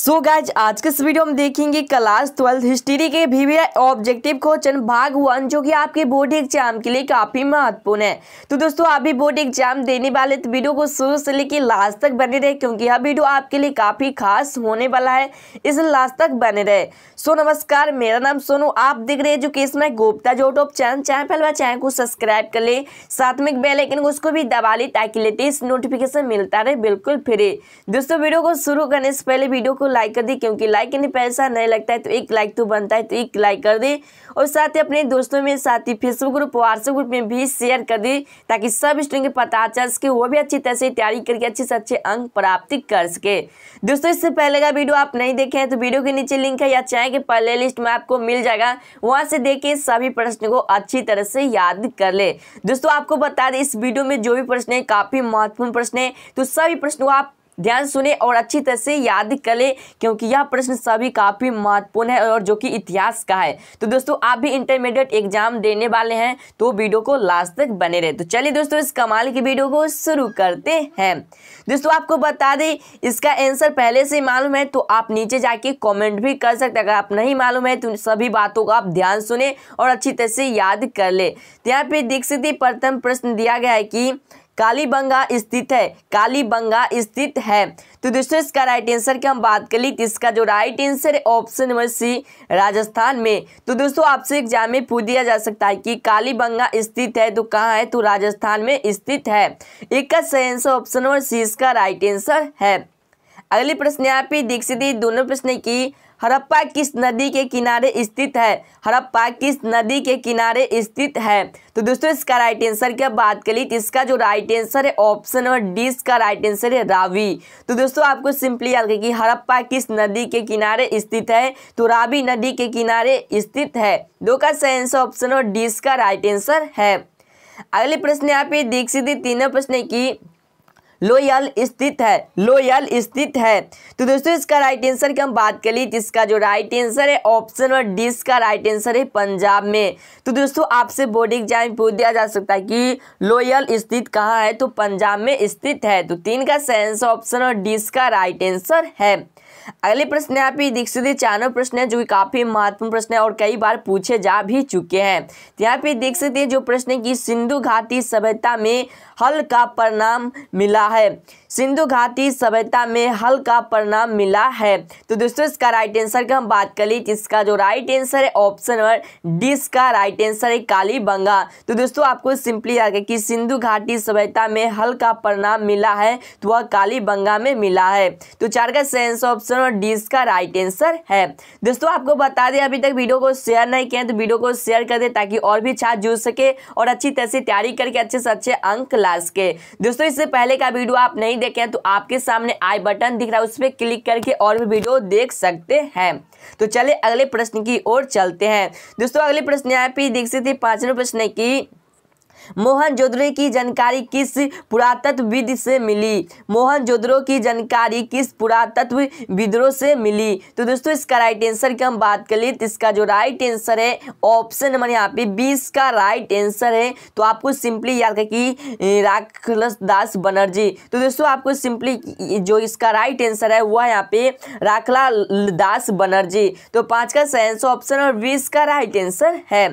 सो so guys आज के इस वीडियो में देखेंगे क्लास ट्वेल्थ हिस्ट्री के भी ऑब्जेक्टिव क्वेश्चन भाग वन जो कि आपके बोर्ड एग्जाम के लिए काफ़ी महत्वपूर्ण है तो दोस्तों आप भी बोर्ड एग्जाम देने वाले तो वीडियो को शुरू से लेकर लास्ट तक बने रहे क्योंकि यह वीडियो आपके लिए काफ़ी खास होने वाला है इस लास्ट तक बने रहे सो so, नमस्कार मेरा नाम सोनू आप देख रहे एजुकेशन गोप्ता जो टॉप चैनल चैनल फैलवा तो चैनल को सब्सक्राइब कर ले साथ में बेलाइकन को उसको भी दबा ले ताकि लेते नोटिफिकेशन मिलता रहे बिल्कुल फ्री दोस्तों वीडियो को शुरू करने से पहले वीडियो को लाइक कर दी क्योंकि लाइक करने पैसा नहीं लगता है तो एक लाइक तो बनता है तो एक लाइक कर दी और साथ ही अपने दोस्तों में साथ ही फेसबुक ग्रुप व्हाट्सएप ग्रुप में भी शेयर कर दी ताकि सब स्टूडेंट पता चल सके वो भी अच्छी तरह से तैयारी करके अच्छे से अच्छे अंक प्राप्ति कर सके दोस्तों इससे पहले का वीडियो आप नहीं देखे हैं तो वीडियो के नीचे लिंक है या चाहें कि पहले लिस्ट में आपको मिल जाएगा वहाँ से देख के सभी प्रश्न को अच्छी तरह से याद कर ले दोस्तों आपको बता दें इस वीडियो में जो भी प्रश्न है काफ़ी महत्वपूर्ण प्रश्न है तो सभी प्रश्नों को आप ध्यान सुने और अच्छी तरह से याद कर ले क्योंकि यह प्रश्न सभी काफ़ी महत्वपूर्ण है और जो कि इतिहास का है तो दोस्तों आप भी इंटरमीडिएट एग्जाम देने वाले हैं तो वीडियो को लास्ट तक बने रहे तो चलिए दोस्तों इस कमाल की वीडियो को शुरू करते हैं दोस्तों आपको बता दें इसका आंसर पहले से मालूम है तो आप नीचे जाके कॉमेंट भी कर सकते अगर आप नहीं मालूम है तो सभी बातों को आप ध्यान सुने और अच्छी तरह से याद कर ले तो यहाँ पे देख सकते प्रथम प्रश्न दिया गया है कि कालीबंगा स्थित है कालीबंगा स्थित है तो दोस्तों इसका राइट आंसर की हम बात कर ली तो इसका जो राइट आंसर है ऑप्शन नंबर सी राजस्थान में तो दोस्तों आपसे एग्जाम में पूछ दिया जा सकता है कि कालीबंगा स्थित है तो कहाँ है तो राजस्थान में स्थित है एक का सही आंसर ऑप्शन नंबर सी इसका राइट आंसर है अगले प्रश्न यहाँ पे दीक्षित दोनों प्रश्न की हड़प्पा किस नदी के किनारे स्थित है हड़प्पा किस नदी के किनारे स्थित है तो दोस्तों इसका राइट आंसर क्या बात करी तो इसका जो राइट आंसर है ऑप्शन नंबर डी इसका राइट आंसर है रावी तो दोस्तों आपको सिंपली याद रखिए हड़प्पा किस नदी के किनारे स्थित है तो रावी नदी के किनारे स्थित है दो का सही ऑप्शन और डी इसका राइट आंसर है अगले प्रश्न यहाँ पे दीक्षित तीनों प्रश्न की लोयल स्थित है लोयल स्थित है तो दोस्तों इसका राइट आंसर की हम बात कर ली जिसका जो राइट आंसर है ऑप्शन और डी इसका राइट आंसर है पंजाब में तो दोस्तों आपसे बोर्ड एग्जाम में पूछ दिया जा सकता है कि लोयल स्थित कहाँ है तो पंजाब में स्थित है तो तीन का सेंस ऑप्शन और डी इसका राइट आंसर है अगले प्रश्न यहाँ पे दीक्षित चारों प्रश्न है जो कि काफी महत्वपूर्ण प्रश्न है और कई बार पूछे जा भी चुके हैं तो यहाँ पे देख सकते हैं जो प्रश्न की सिंधु घाटी सभ्यता में हल का परिणाम मिला है सिंधु घाटी सभ्यता में हल का परिणाम मिला है तो दोस्तों इसका राइट आंसर की हम बात कर ली इसका जो राइट आंसर है ऑप्शन नंबर डी इसका राइट आंसर है काली बंगा तो दोस्तों आपको सिंपली याद कि सिंधु घाटी सभ्यता में हल का परिणाम मिला है तो वह काली बंगा में मिला है तो चार का सेंस ऑप्शन और डी इसका राइट आंसर है दोस्तों आपको बता दें अभी तक वीडियो को शेयर नहीं किया तो वीडियो को शेयर कर दे ताकि और भी छात्र जुड़ सके और अच्छी तरह से तैयारी करके अच्छे से अच्छे अंक ला सके दोस्तों इससे पहले का वीडियो आप नहीं नहीं देखे हैं तो आपके सामने आई बटन दिख रहा है उस पर क्लिक करके और भी वीडियो देख सकते हैं तो चले अगले प्रश्न की ओर चलते हैं दोस्तों अगले प्रश्न यहाँ पे देख सकते हैं पांचवें प्रश्न की मोहन जोदड़ो की जानकारी किस विद से मिली मोहन जोदड़ो की जानकारी किस पुरातत्व विद्रोह से मिली तो दोस्तों इसका राइट आंसर की हम बात कर ली तो इसका जो राइट आंसर है ऑप्शन नंबर यहाँ पे बीस का राइट आंसर है तो आपको सिंपली याद रखें राखलस दास बनर्जी तो दोस्तों आपको सिंपली जो इसका राइट आंसर है वह यहाँ पे राखला दास बनर्जी तो पाँच का सही आंसर ऑप्शन और बीस का राइट आंसर है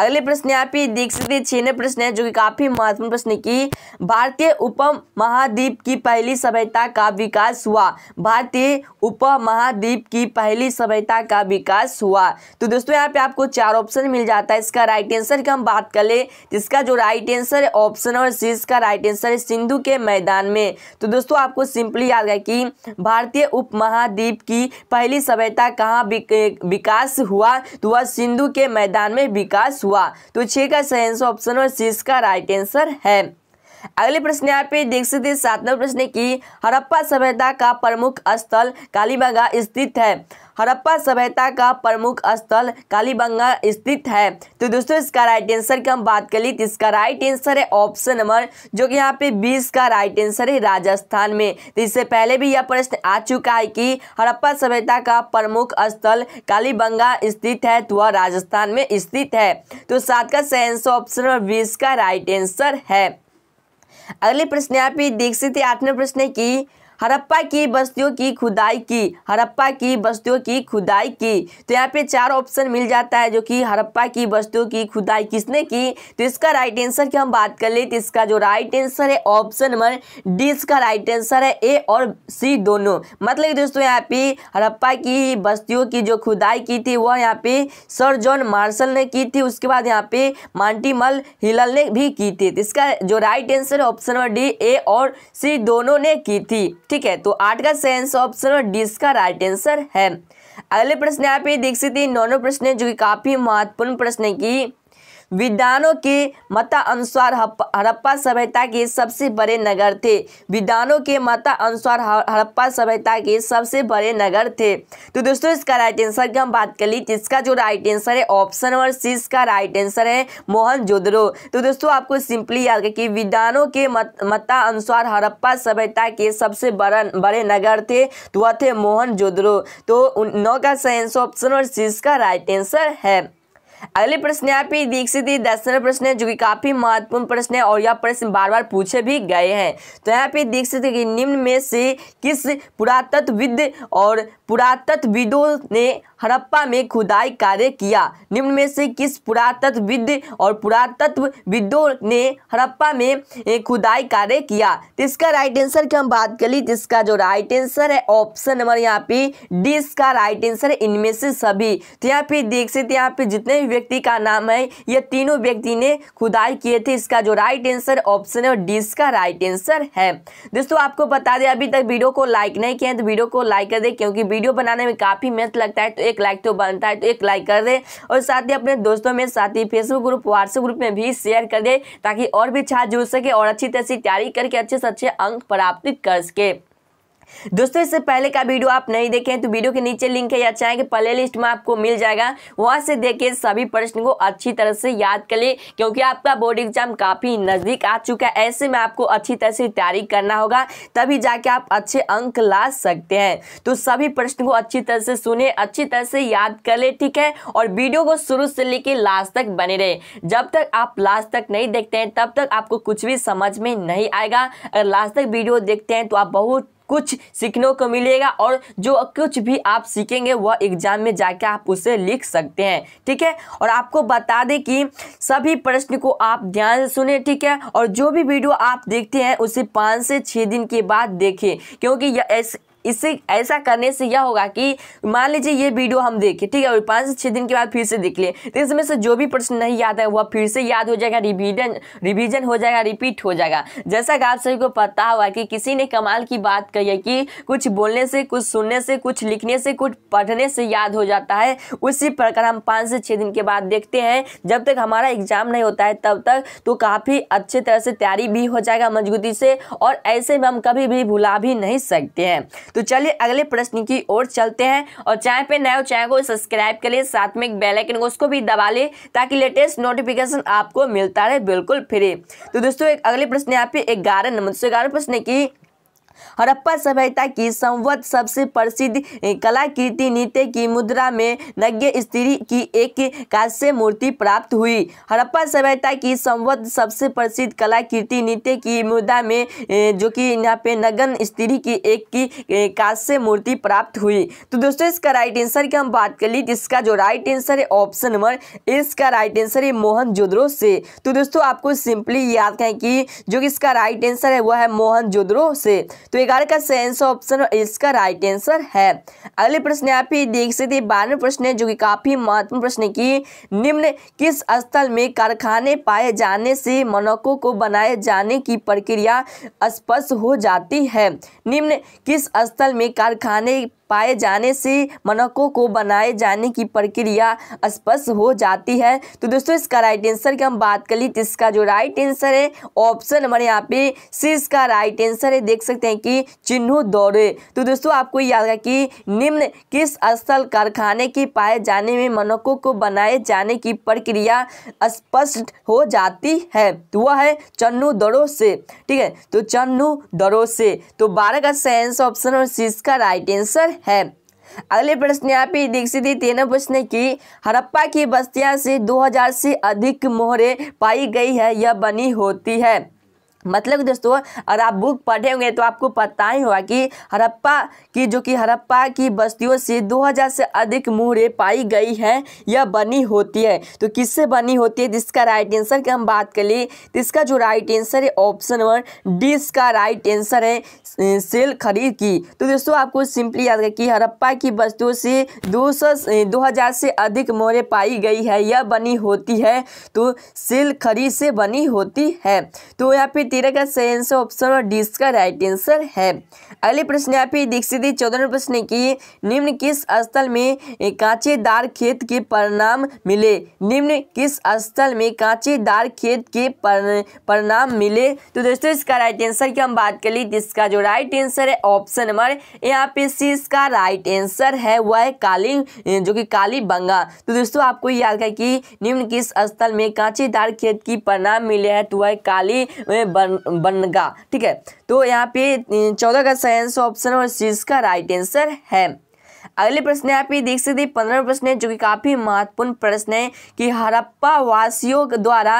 अगले प्रश्न यहाँ पे दीक्षित छीने प्रश्न है जो कि काफी महत्वपूर्ण प्रश्न की भारतीय उप महाद्वीप की पहली सभ्यता का विकास हुआ भारतीय उप महाद्वीप की पहली सभ्यता का विकास हुआ तो दोस्तों यहाँ पे आपको चार ऑप्शन मिल जाता है इसका राइट आंसर की हम बात कर ले इसका जो राइट आंसर है ऑप्शन और सी इसका राइट आंसर है सिंधु के मैदान में तो दोस्तों आपको सिंपली याद है कि भारतीय उप महाद्वीप की पहली सभ्यता कहाँ विकास हुआ तो वह सिंधु के मैदान में विकास हुआ हुआ तो छे का सही आंसर ऑप्शन और सिक्स का राइट आंसर है अगले प्रश्न यहाँ पे देख सकते हैं नंबर प्रश्न की हड़प्पा सभ्यता का प्रमुख स्थल कालीबंगा स्थित है हड़प्पा सभ्यता का प्रमुख स्थल कालीबंगा स्थित है तो दोस्तों इसका राइट आंसर की हम बात कर ली तो इसका राइट आंसर है ऑप्शन नंबर जो कि यहाँ पे बीस का राइट आंसर है राजस्थान में तो इससे पहले भी यह प्रश्न आ चुका है कि हड़प्पा सभ्यता का प्रमुख स्थल कालीबंगा स्थित है तो वह राजस्थान में स्थित है तो सात का सही आंसर ऑप्शन नंबर बीस का राइट आंसर है अगले प्रश्न आप पे दीक्षित आठवें ने प्रश्न की हड़प्पा की बस्तियों की खुदाई की हड़प्पा की बस्तियों की खुदाई की तो यहाँ पे चार ऑप्शन मिल जाता है जो कि हड़प्पा की बस्तियों की खुदाई किसने की तो इसका राइट आंसर की हम बात कर ले तो इसका जो राइट आंसर है ऑप्शन नंबर डी इसका राइट आंसर है ए और सी दोनों मतलब दोस्तों यहाँ पे हड़प्पा की बस्तियों की जो खुदाई की थी वह यहाँ पे सर जॉन मार्शल ने की थी उसके बाद यहाँ पे मांटीमल हिलल ने भी की थी तो इसका जो राइट आंसर है ऑप्शन नंबर डी ए और सी दोनों ने की थी ठीक है तो आठ का सेंस ऑप्शन और डी इसका राइट आंसर है अगले प्रश्न आप ये देख सकते हैं नौ प्रश्न है जो कि काफी महत्वपूर्ण प्रश्न है कि विद्वानों के मतानुसार हड़प्पा सभ्यता के सबसे बड़े नगर थे विद्वानों के मतानुसार हड़प्पा सभ्यता के सबसे बड़े नगर थे तो दोस्तों इसका राइट आंसर की हम बात कर ली जिसका जो राइट आंसर है ऑप्शन नंबर सी इसका राइट आंसर है मोहन जोदरो तो दोस्तों आपको सिंपली याद कि विद्वानों के मत, मतानुसार हड़प्पा सभ्यता के सबसे बड़ा बड़े नगर थे तो वह थे मोहन जोदरो तो नौ का सही आंसर ऑप्शन नंबर सी इसका राइट आंसर है अगले प्रश्न यहाँ पे दीक्षित दसवें प्रश्न है जो कि काफी महत्वपूर्ण प्रश्न है और यह प्रश्न बार बार पूछे भी गए हैं तो यहाँ पे दीक्षित निम्न में से किस पुरातत्वविद और पुरातत्वविदों ने हड़प्पा में खुदाई कार्य किया निम्न में से किस पुरातत्वविद और पुरातत्वविदों ने हड़प्पा में खुदाई कार्य किया तो इसका राइट आंसर की हम बात कर ली इसका जो राइट आंसर है ऑप्शन नंबर यहाँ पे डी इसका राइट आंसर है इनमें से सभी तो यहाँ पे देख सकते यहाँ पे जितने भी व्यक्ति का नाम है ये तीनों व्यक्ति ने खुदाई किए थे इसका जो राइट आंसर ऑप्शन है डी इसका राइट आंसर है दोस्तों आपको बता दें अभी तक वीडियो को लाइक नहीं किया है तो वीडियो को लाइक कर दे क्योंकि वीडियो बनाने में काफ़ी मेहनत लगता है तो एक लाइक तो बनता है तो एक लाइक कर दे और साथ ही अपने दोस्तों में साथ ही फेसबुक ग्रुप व्हाट्सएप ग्रुप में भी शेयर कर दे ताकि और भी छात्र जुड़ सके और अच्छी तरह से तैयारी करके अच्छे से अच्छे अंक प्राप्त कर सके दोस्तों इससे पहले का वीडियो आप नहीं देखें तो वीडियो के नीचे लिंक है या कि प्ले लिस्ट में आपको मिल जाएगा वहाँ से देखिए सभी प्रश्न को अच्छी तरह से याद कर लिए क्योंकि आपका बोर्ड एग्जाम काफ़ी नज़दीक आ चुका है ऐसे में आपको अच्छी तरह से तैयारी करना होगा तभी जाके आप अच्छे अंक ला सकते हैं तो सभी प्रश्न को अच्छी तरह से सुने अच्छी तरह से याद कर ले ठीक है और वीडियो को शुरू से लेकर लास्ट तक बने रहे जब तक आप लास्ट तक नहीं देखते हैं तब तक आपको कुछ भी समझ में नहीं आएगा अगर लास्ट तक वीडियो देखते हैं तो आप बहुत कुछ सीखने को मिलेगा और जो कुछ भी आप सीखेंगे वह एग्जाम में जाके आप उसे लिख सकते हैं ठीक है और आपको बता दें कि सभी प्रश्न को आप ध्यान से सुने ठीक है और जो भी वीडियो आप देखते हैं उसे पाँच से छः दिन के बाद देखें क्योंकि इससे ऐसा करने से यह होगा कि मान लीजिए ये वीडियो हम देखें ठीक है और पाँच से छः दिन के बाद फिर से देख लें तो इसमें से जो भी प्रश्न नहीं याद है वह फिर से याद हो जाएगा रिविजन रिविजन हो जाएगा रिपीट हो जाएगा जैसा कि आप सभी को पता हुआ कि किसी ने कमाल की बात कही है कि कुछ बोलने से कुछ सुनने से कुछ लिखने से कुछ पढ़ने से याद हो जाता है उसी प्रकार हम पाँच से छः दिन के बाद देखते हैं जब तक हमारा एग्जाम नहीं होता है तब तक तो काफ़ी अच्छे तरह से तैयारी भी हो जाएगा मजबूती से और ऐसे में हम कभी भी भुला भी नहीं सकते हैं तो तो चलिए अगले प्रश्न की ओर चलते हैं और चैनल पे नए चैनल को सब्सक्राइब करिए साथ में एक बेलाइकन को उसको भी दबा ले ताकि लेटेस्ट नोटिफिकेशन आपको मिलता रहे बिल्कुल फ्री तो दोस्तों एक अगले प्रश्न यहाँ पे ग्यारह नंबर से ग्यारह प्रश्न की हड़प्पा सभ्यता की संवत सबसे प्रसिद्ध कलाकृति नृत्य की मुद्रा में नज्ञ स्त्री की एक कांस्य मूर्ति प्राप्त हुई हड़प्पा सभ्यता की संवत सबसे प्रसिद्ध कलाकृति नृत्य की मुद्रा में जो कि यहाँ पे नगन स्त्री की एक की काश्य मूर्ति प्राप्त हुई तो दोस्तों इसका राइट आंसर की हम बात कर ली तो इसका जो राइट आंसर है ऑप्शन नंबर इसका राइट आंसर है मोहन जोद्रो से तो दोस्तों आपको सिंपली याद करें कि जो कि इसका राइट आंसर है वह है मोहन जोद्रो से तो ग्यारह का सेंस ऑप्शन इसका राइट आंसर है अगले प्रश्न आप ही देख सकते हैं बारहवें प्रश्न है जो कि काफी महत्वपूर्ण प्रश्न की निम्न किस स्थल में कारखाने पाए जाने से मनकों को बनाए जाने की प्रक्रिया स्पष्ट हो जाती है निम्न किस स्थल में कारखाने पाए जाने से मनकों को बनाए जाने की प्रक्रिया स्पष्ट हो जाती है तो दोस्तों इसका राइट आंसर की हम बात कर ली तो इसका जो राइट आंसर है ऑप्शन हमारे यहाँ पे सी इसका राइट आंसर है देख सकते हैं कि चिन्हू दौरे तो दोस्तों आपको याद रखा कि निम्न किस स्थल कारखाने की पाए जाने में मनकों को बनाए जाने की प्रक्रिया स्पष्ट हो जाती है तो वह है चन्नू दरो से ठीक है तो चन्नू दरो से तो बारह का सेंस ऑप्शन और सीस का राइट आंसर है अगले प्रश्न यहाँ पे दीक्षित तेरह प्रश्न की हड़प्पा की बस्तियां से 2000 से अधिक मोहरे पाई गई है या बनी होती है मतलब दोस्तों अगर आप बुक पढ़े होंगे तो आपको पता ही होगा कि हड़प्पा की जो कि हड़प्पा की बस्तियों से 2000 से अधिक मुहरे पाई गई हैं या बनी होती है तो किससे बनी होती है जिसका राइट आंसर की हम बात कर लिए तो इसका जो राइट आंसर है ऑप्शन वन डी इसका राइट आंसर है सेल खरीद की तो दोस्तों आपको सिंपली याद रखें कि हड़प्पा की बस्तियों से दो सौ से अधिक मोहरें पाई गई है या बनी होती है तो सेल खरीद से बनी होती है तो यहाँ पे तेरह का सही आंसर ऑप्शन और डी इसका राइट आंसर है अगले प्रश्न यहाँ पे दीक्षित चौदह प्रश्न की निम्न किस स्थल में कांचेदार खेत के परिणाम मिले निम्न किस स्थल में कांचेदार खेत के परिणाम मिले तो दोस्तों इसका राइट आंसर की हम बात कर ली जिसका जो राइट आंसर है ऑप्शन नंबर यहाँ पे सी इसका राइट आंसर है वह है काली जो कि काली बंगा तो दोस्तों आपको याद है कि निम्न किस स्थल में कांचेदार खेत की परिणाम मिले है तो वह काली बन बनगा ठीक है तो यहाँ पे चौदह का सही आंसर ऑप्शन और सी इसका राइट आंसर है अगले प्रश्न आप ये देख सकते हैं पंद्रह प्रश्न है जो कि काफी महत्वपूर्ण प्रश्न है कि हड़प्पा वासियों द्वारा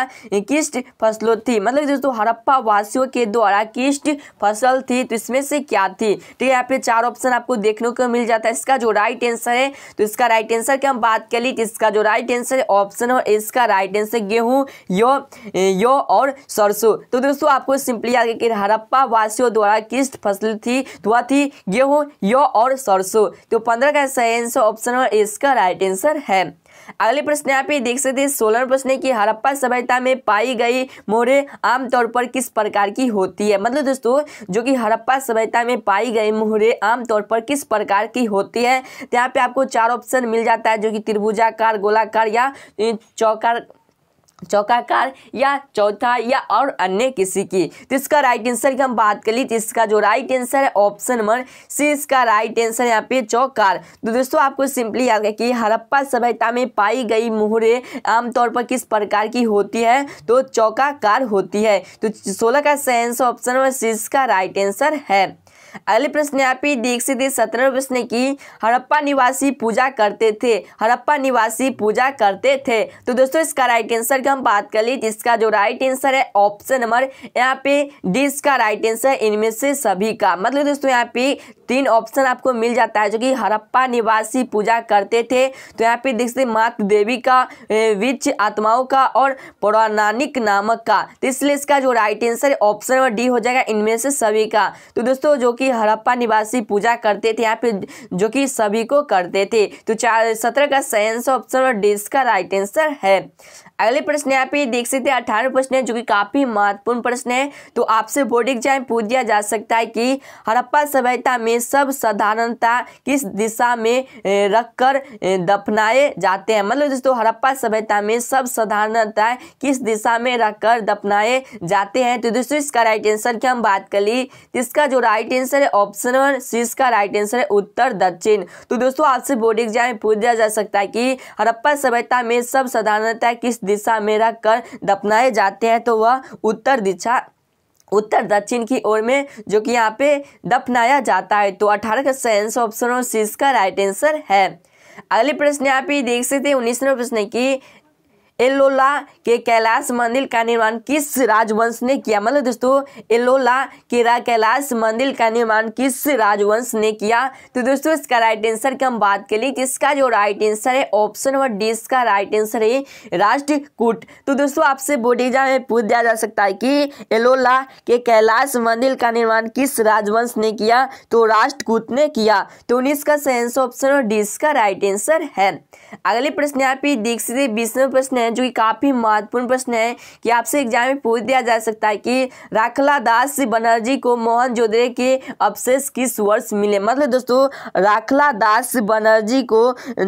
किस्ट फसलों थी मतलब दोस्तों हड़प्पा वासियों के द्वारा किस्ट फसल थी तो इसमें से क्या थी ठीक है यहाँ पे चार ऑप्शन आपको देखने को मिल जाता है इसका जो राइट आंसर है तो इसका राइट आंसर की हम बात कर ली तो इसका जो राइट आंसर है ऑप्शन और इसका राइट आंसर गेहूं यो यो और सरसों तो दोस्तों आपको सिंपली आगे कि हड़प्पा वासियों द्वारा किस्ट फसल थी तो थी गेहूं यो और सरसों तो पंद्रह वाटर का साइंस ऑप्शन और इसका राइट आंसर है अगले प्रश्न आप ये देख सकते हैं सोलर प्रश्न की हड़प्पा सभ्यता में पाई गई मोरे आमतौर पर किस प्रकार की होती है मतलब दोस्तों जो कि हड़प्पा सभ्यता में पाई गई मोहरे आमतौर पर किस प्रकार की होती है तो यहाँ पे आपको चार ऑप्शन मिल जाता है जो कि त्रिभुजाकार गोलाकार या चौकार चौकाकार या चौथा या और अन्य किसी की तो इसका राइट आंसर की हम बात कर ली तो इसका जो राइट आंसर है ऑप्शन नंबर सी इसका राइट आंसर यहाँ पे चौकार तो दोस्तों आपको सिंपली याद है कि हड़प्पा सभ्यता में पाई गई मुहरे आमतौर पर किस प्रकार की होती है तो चौकाकार होती है तो सोलह का सही आंसर ऑप्शन नंबर सी इसका राइट आंसर है अगले प्रश्न यहाँ पे सकते सत्रह प्रश्न की हड़प्पा निवासी पूजा करते थे हड़प्पा निवासी पूजा करते थे तो दोस्तों इसका राइट आंसर की हम बात कर ली जिसका जो राइट आंसर है ऑप्शन नंबर यहाँ पे डी इसका राइट आंसर इनमें से सभी का मतलब दोस्तों यहाँ पे तीन ऑप्शन आपको मिल जाता है जो कि हरप्पा निवासी पूजा करते थे तो यहाँ पे देख सकते मातृ देवी का विच आत्माओं का और पौराणिक नामक का तो इसलिए इसका जो right answer option number D हो जाएगा इनमें से सभी का तो दोस्तों जो कि हरप्पा निवासी पूजा करते थे यहाँ पे जो कि सभी को करते थे तो चार सत्रह का सेंस ऑप्शन और डी इसका राइट आंसर है अगले प्रश्न यहाँ पे देख सकते हैं अठारह प्रश्न है जो कि काफी महत्वपूर्ण प्रश्न है तो आपसे बोर्ड एग्जाम पूछ दिया जा सकता है कि हड़प्पा सभ्यता में ये सब साधारणता किस दिशा में रखकर दफनाए जाते हैं मतलब दोस्तों हड़प्पा सभ्यता में सब साधारणता किस दिशा में रखकर दफनाए जाते हैं तो दोस्तों इसका राइट आंसर की हम बात कर ली इसका जो राइट आंसर है ऑप्शन वन सी इसका राइट आंसर है उत्तर दक्षिण तो दोस्तों आपसे बोर्ड एग्जाम में पूछा जा सकता है कि हड़प्पा सभ्यता में सब साधारणता किस दिशा में रखकर दफनाए जाते हैं तो वह उत्तर दिशा उत्तर दक्षिण की ओर में जो कि यहाँ पे दफनाया जाता है तो अठारह का सेंस ऑप्शन और सी का राइट आंसर है अगले प्रश्न आप ये देख सकते हैं उन्नीसवें प्रश्न की एलोला के कैलाश मंदिर का निर्माण किस राजवंश ने किया मतलब दोस्तों एलोला के कैलाश मंदिर का निर्माण किस राजवंश ने किया तो दोस्तों इसका राइट आंसर की हम बात करें ली इसका जो राइट आंसर है ऑप्शन नंबर डी इसका राइट आंसर है राष्ट्रकूट तो दोस्तों आपसे बोर्ड एग्जाम में पूछ दिया जा सकता है कि एलोला के कैलाश मंदिर का निर्माण किस राजवंश ने किया तो राष्ट्रकूट ने किया तो उन्नीस का सेंस ऑप्शन और डी इसका राइट आंसर है अगले प्रश्न यहाँ पे दीक्षित बीसवें प्रश्न है हैं जो कि काफ़ी महत्वपूर्ण प्रश्न है कि आपसे एग्जाम में पूछ दिया जा सकता है कि राखला दास बनर्जी को मोहन जोदड़े के अवशेष किस वर्ष मिले मतलब दोस्तों राखला दास बनर्जी को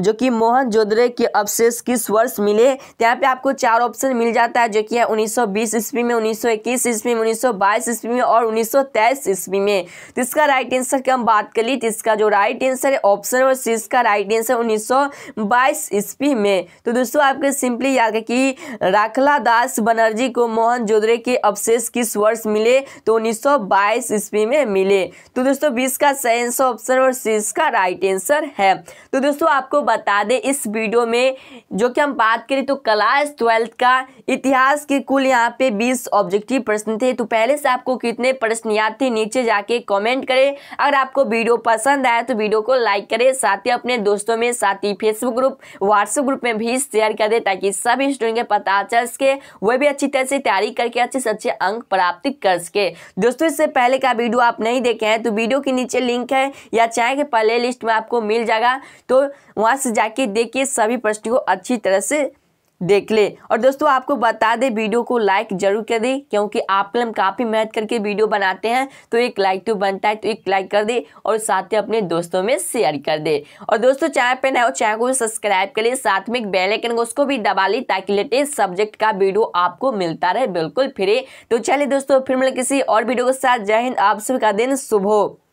जो कि मोहन जोधरे के अवशेष किस वर्ष मिले तो यहाँ पे आपको चार ऑप्शन मिल जाता है जो कि है 1920 ईस्वी में 1921 ईस्वी में 1922 ईस्वी में और 1923 ईस्वी में तो इसका राइट आंसर की हम बात कर ली तो इसका जो राइट आंसर है ऑप्शन और सी इसका राइट आंसर 1922 ईस्वी में तो दोस्तों आपके सिंपली याद है कि राखला दास बनर्जी को मोहन जोदरे के अवशेष किस वर्ष मिले तो 1922 ईस्वी में मिले तो दोस्तों बीस का सही ऑप्शन और सीस का राइट आंसर है तो दोस्तों आपको बता दें इस वीडियो में जो कि हम बात करें तो क्लास ट्वेल्थ का इतिहास के कुल यहाँ पे बीस ऑब्जेक्टिव प्रश्न थे तो पहले से आपको कितने प्रश्न याद थे नीचे जाके कॉमेंट करें अगर आपको वीडियो पसंद आया तो वीडियो को लाइक करें साथ ही अपने दोस्तों में साथ ही फेसबुक ग्रुप व्हाट्सएप ग्रुप में भी शेयर कर दे ताकि सब भी स्टूडेंट पता चल सके वह भी अच्छी तरह से तैयारी करके अच्छे से अच्छे अंक प्राप्त कर सके दोस्तों इससे पहले का वीडियो आप नहीं देखे हैं तो वीडियो के नीचे लिंक है या चाहे कि प्ले लिस्ट में आपको मिल जाएगा तो वहाँ से जाके देखिए सभी प्रश्न को अच्छी तरह से देख ले और दोस्तों आपको बता दे वीडियो को लाइक जरूर कर दे क्योंकि आप हम काफ़ी मेहनत करके वीडियो बनाते हैं तो एक लाइक तो बनता है तो एक लाइक कर दे और साथ ही अपने दोस्तों में शेयर कर दे और दोस्तों चैनल पर नए हो चैनल को सब्सक्राइब करें साथ में एक बेलाइकन को उसको भी दबा ली ताकि लेटेस्ट सब्जेक्ट का वीडियो आपको मिलता रहे बिल्कुल फ्री तो चलिए दोस्तों फिर मिले किसी और वीडियो के साथ जय हिंद आप सभी का दिन शुभ हो